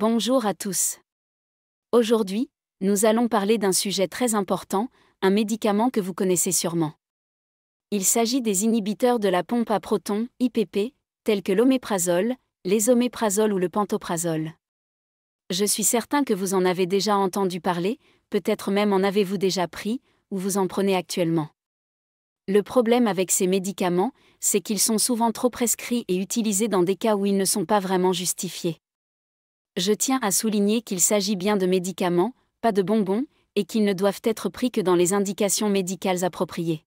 Bonjour à tous. Aujourd'hui, nous allons parler d'un sujet très important, un médicament que vous connaissez sûrement. Il s'agit des inhibiteurs de la pompe à protons, IPP, tels que l'oméprazole, l'ésoméprazole ou le pantoprazole. Je suis certain que vous en avez déjà entendu parler, peut-être même en avez-vous déjà pris, ou vous en prenez actuellement. Le problème avec ces médicaments, c'est qu'ils sont souvent trop prescrits et utilisés dans des cas où ils ne sont pas vraiment justifiés. Je tiens à souligner qu'il s'agit bien de médicaments, pas de bonbons, et qu'ils ne doivent être pris que dans les indications médicales appropriées.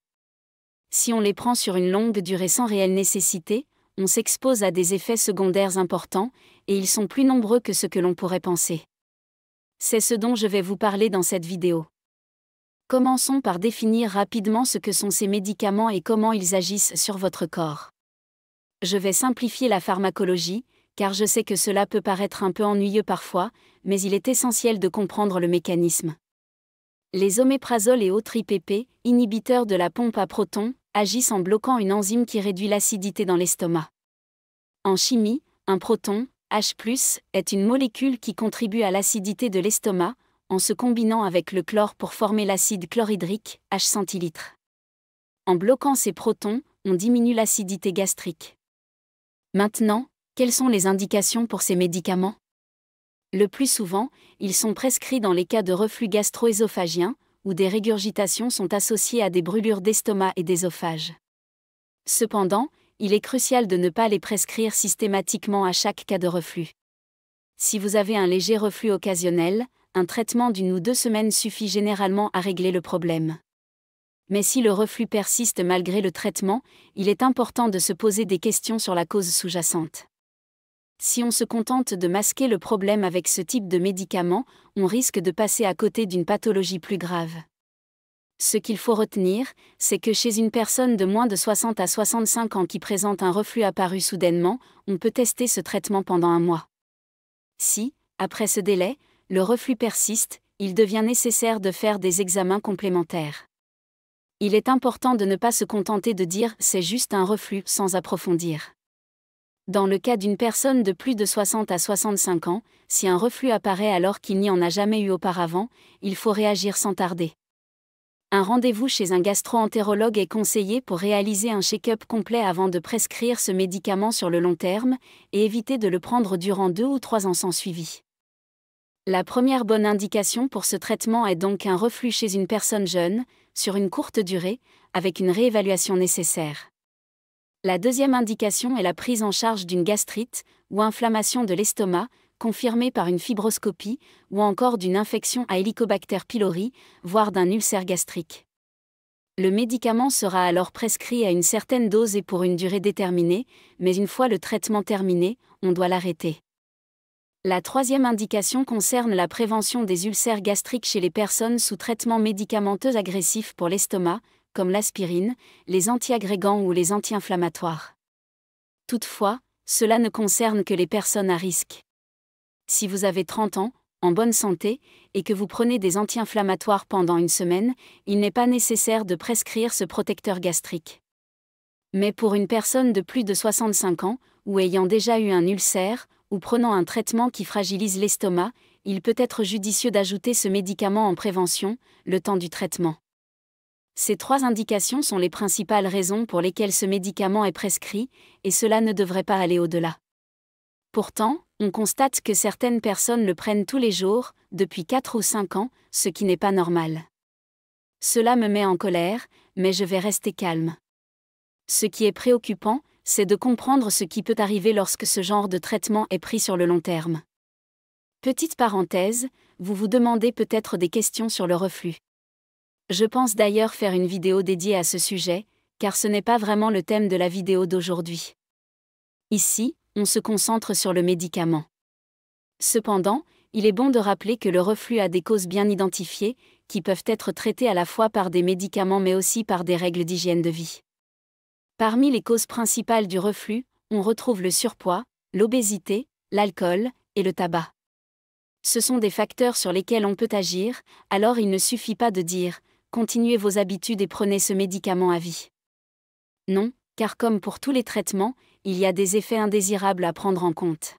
Si on les prend sur une longue durée sans réelle nécessité, on s'expose à des effets secondaires importants, et ils sont plus nombreux que ce que l'on pourrait penser. C'est ce dont je vais vous parler dans cette vidéo. Commençons par définir rapidement ce que sont ces médicaments et comment ils agissent sur votre corps. Je vais simplifier la pharmacologie, car je sais que cela peut paraître un peu ennuyeux parfois, mais il est essentiel de comprendre le mécanisme. Les oméprazole et autres IPP, inhibiteurs de la pompe à protons, agissent en bloquant une enzyme qui réduit l'acidité dans l'estomac. En chimie, un proton, H+, est une molécule qui contribue à l'acidité de l'estomac, en se combinant avec le chlore pour former l'acide chlorhydrique, H centilitre. En bloquant ces protons, on diminue l'acidité gastrique. Maintenant, quelles sont les indications pour ces médicaments Le plus souvent, ils sont prescrits dans les cas de reflux gastro-œsophagien, où des régurgitations sont associées à des brûlures d'estomac et d'ésophage. Cependant, il est crucial de ne pas les prescrire systématiquement à chaque cas de reflux. Si vous avez un léger reflux occasionnel, un traitement d'une ou deux semaines suffit généralement à régler le problème. Mais si le reflux persiste malgré le traitement, il est important de se poser des questions sur la cause sous-jacente. Si on se contente de masquer le problème avec ce type de médicament, on risque de passer à côté d'une pathologie plus grave. Ce qu'il faut retenir, c'est que chez une personne de moins de 60 à 65 ans qui présente un reflux apparu soudainement, on peut tester ce traitement pendant un mois. Si, après ce délai, le reflux persiste, il devient nécessaire de faire des examens complémentaires. Il est important de ne pas se contenter de dire c'est juste un reflux sans approfondir. Dans le cas d'une personne de plus de 60 à 65 ans, si un reflux apparaît alors qu'il n'y en a jamais eu auparavant, il faut réagir sans tarder. Un rendez-vous chez un gastro-entérologue est conseillé pour réaliser un check-up complet avant de prescrire ce médicament sur le long terme et éviter de le prendre durant deux ou trois ans sans suivi. La première bonne indication pour ce traitement est donc un reflux chez une personne jeune, sur une courte durée, avec une réévaluation nécessaire. La deuxième indication est la prise en charge d'une gastrite ou inflammation de l'estomac, confirmée par une fibroscopie, ou encore d'une infection à Helicobacter pylori, voire d'un ulcère gastrique. Le médicament sera alors prescrit à une certaine dose et pour une durée déterminée, mais une fois le traitement terminé, on doit l'arrêter. La troisième indication concerne la prévention des ulcères gastriques chez les personnes sous traitement médicamenteux agressif pour l'estomac, comme l'aspirine, les antiagrégants ou les anti-inflammatoires. Toutefois, cela ne concerne que les personnes à risque. Si vous avez 30 ans, en bonne santé, et que vous prenez des anti-inflammatoires pendant une semaine, il n'est pas nécessaire de prescrire ce protecteur gastrique. Mais pour une personne de plus de 65 ans, ou ayant déjà eu un ulcère, ou prenant un traitement qui fragilise l'estomac, il peut être judicieux d'ajouter ce médicament en prévention, le temps du traitement. Ces trois indications sont les principales raisons pour lesquelles ce médicament est prescrit, et cela ne devrait pas aller au-delà. Pourtant, on constate que certaines personnes le prennent tous les jours, depuis 4 ou 5 ans, ce qui n'est pas normal. Cela me met en colère, mais je vais rester calme. Ce qui est préoccupant, c'est de comprendre ce qui peut arriver lorsque ce genre de traitement est pris sur le long terme. Petite parenthèse, vous vous demandez peut-être des questions sur le reflux. Je pense d'ailleurs faire une vidéo dédiée à ce sujet, car ce n'est pas vraiment le thème de la vidéo d'aujourd'hui. Ici, on se concentre sur le médicament. Cependant, il est bon de rappeler que le reflux a des causes bien identifiées, qui peuvent être traitées à la fois par des médicaments mais aussi par des règles d'hygiène de vie. Parmi les causes principales du reflux, on retrouve le surpoids, l'obésité, l'alcool et le tabac. Ce sont des facteurs sur lesquels on peut agir, alors il ne suffit pas de dire continuez vos habitudes et prenez ce médicament à vie. Non, car comme pour tous les traitements, il y a des effets indésirables à prendre en compte.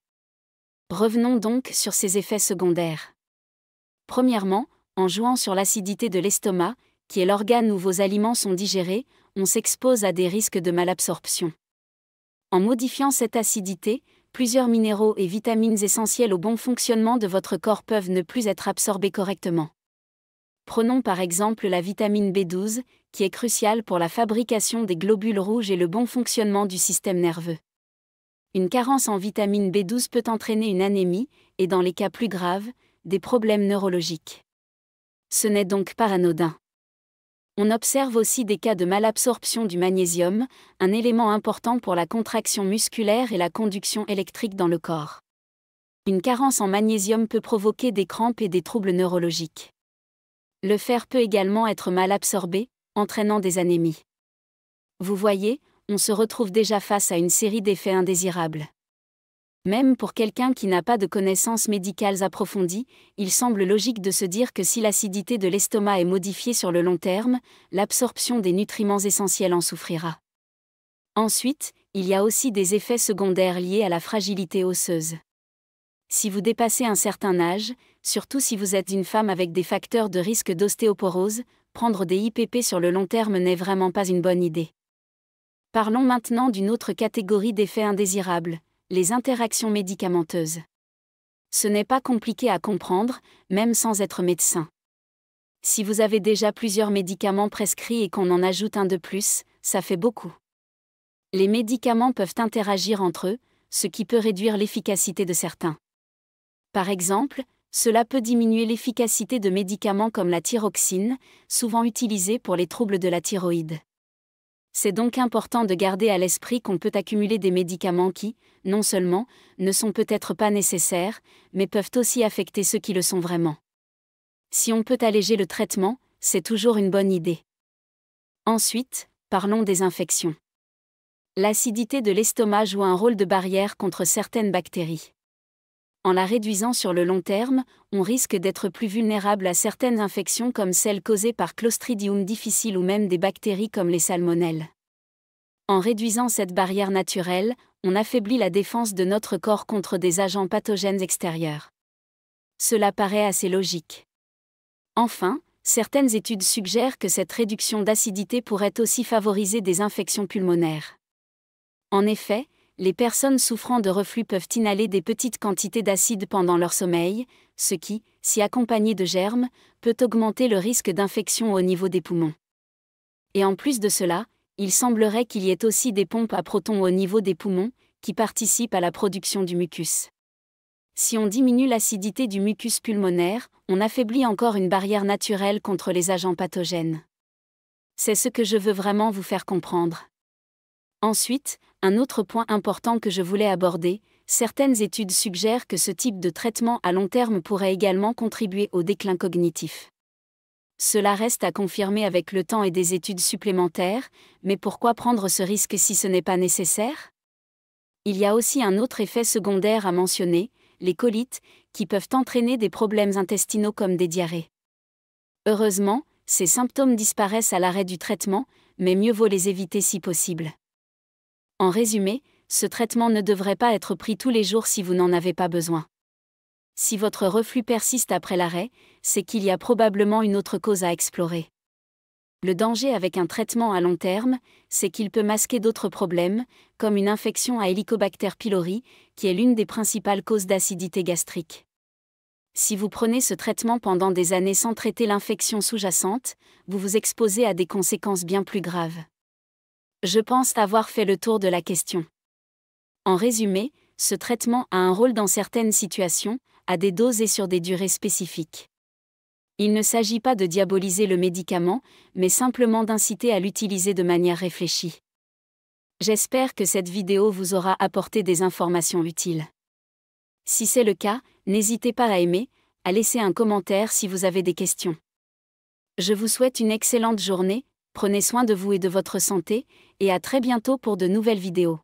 Revenons donc sur ces effets secondaires. Premièrement, en jouant sur l'acidité de l'estomac, qui est l'organe où vos aliments sont digérés, on s'expose à des risques de malabsorption. En modifiant cette acidité, plusieurs minéraux et vitamines essentiels au bon fonctionnement de votre corps peuvent ne plus être absorbés correctement. Prenons par exemple la vitamine B12, qui est cruciale pour la fabrication des globules rouges et le bon fonctionnement du système nerveux. Une carence en vitamine B12 peut entraîner une anémie, et dans les cas plus graves, des problèmes neurologiques. Ce n'est donc pas anodin. On observe aussi des cas de malabsorption du magnésium, un élément important pour la contraction musculaire et la conduction électrique dans le corps. Une carence en magnésium peut provoquer des crampes et des troubles neurologiques. Le fer peut également être mal absorbé, entraînant des anémies. Vous voyez, on se retrouve déjà face à une série d'effets indésirables. Même pour quelqu'un qui n'a pas de connaissances médicales approfondies, il semble logique de se dire que si l'acidité de l'estomac est modifiée sur le long terme, l'absorption des nutriments essentiels en souffrira. Ensuite, il y a aussi des effets secondaires liés à la fragilité osseuse. Si vous dépassez un certain âge, surtout si vous êtes une femme avec des facteurs de risque d'ostéoporose, prendre des IPP sur le long terme n'est vraiment pas une bonne idée. Parlons maintenant d'une autre catégorie d'effets indésirables, les interactions médicamenteuses. Ce n'est pas compliqué à comprendre, même sans être médecin. Si vous avez déjà plusieurs médicaments prescrits et qu'on en ajoute un de plus, ça fait beaucoup. Les médicaments peuvent interagir entre eux, ce qui peut réduire l'efficacité de certains. Par exemple, cela peut diminuer l'efficacité de médicaments comme la thyroxine, souvent utilisée pour les troubles de la thyroïde. C'est donc important de garder à l'esprit qu'on peut accumuler des médicaments qui, non seulement, ne sont peut-être pas nécessaires, mais peuvent aussi affecter ceux qui le sont vraiment. Si on peut alléger le traitement, c'est toujours une bonne idée. Ensuite, parlons des infections. L'acidité de l'estomac joue un rôle de barrière contre certaines bactéries en la réduisant sur le long terme, on risque d'être plus vulnérable à certaines infections comme celles causées par Clostridium difficile ou même des bactéries comme les salmonelles. En réduisant cette barrière naturelle, on affaiblit la défense de notre corps contre des agents pathogènes extérieurs. Cela paraît assez logique. Enfin, certaines études suggèrent que cette réduction d'acidité pourrait aussi favoriser des infections pulmonaires. En effet, les personnes souffrant de reflux peuvent inhaler des petites quantités d'acide pendant leur sommeil, ce qui, si accompagné de germes, peut augmenter le risque d'infection au niveau des poumons. Et en plus de cela, il semblerait qu'il y ait aussi des pompes à protons au niveau des poumons, qui participent à la production du mucus. Si on diminue l'acidité du mucus pulmonaire, on affaiblit encore une barrière naturelle contre les agents pathogènes. C'est ce que je veux vraiment vous faire comprendre. Ensuite, un autre point important que je voulais aborder, certaines études suggèrent que ce type de traitement à long terme pourrait également contribuer au déclin cognitif. Cela reste à confirmer avec le temps et des études supplémentaires, mais pourquoi prendre ce risque si ce n'est pas nécessaire Il y a aussi un autre effet secondaire à mentionner, les colites, qui peuvent entraîner des problèmes intestinaux comme des diarrhées. Heureusement, ces symptômes disparaissent à l'arrêt du traitement, mais mieux vaut les éviter si possible. En résumé, ce traitement ne devrait pas être pris tous les jours si vous n'en avez pas besoin. Si votre reflux persiste après l'arrêt, c'est qu'il y a probablement une autre cause à explorer. Le danger avec un traitement à long terme, c'est qu'il peut masquer d'autres problèmes, comme une infection à Helicobacter pylori, qui est l'une des principales causes d'acidité gastrique. Si vous prenez ce traitement pendant des années sans traiter l'infection sous-jacente, vous vous exposez à des conséquences bien plus graves. Je pense avoir fait le tour de la question. En résumé, ce traitement a un rôle dans certaines situations, à des doses et sur des durées spécifiques. Il ne s'agit pas de diaboliser le médicament, mais simplement d'inciter à l'utiliser de manière réfléchie. J'espère que cette vidéo vous aura apporté des informations utiles. Si c'est le cas, n'hésitez pas à aimer, à laisser un commentaire si vous avez des questions. Je vous souhaite une excellente journée, Prenez soin de vous et de votre santé, et à très bientôt pour de nouvelles vidéos.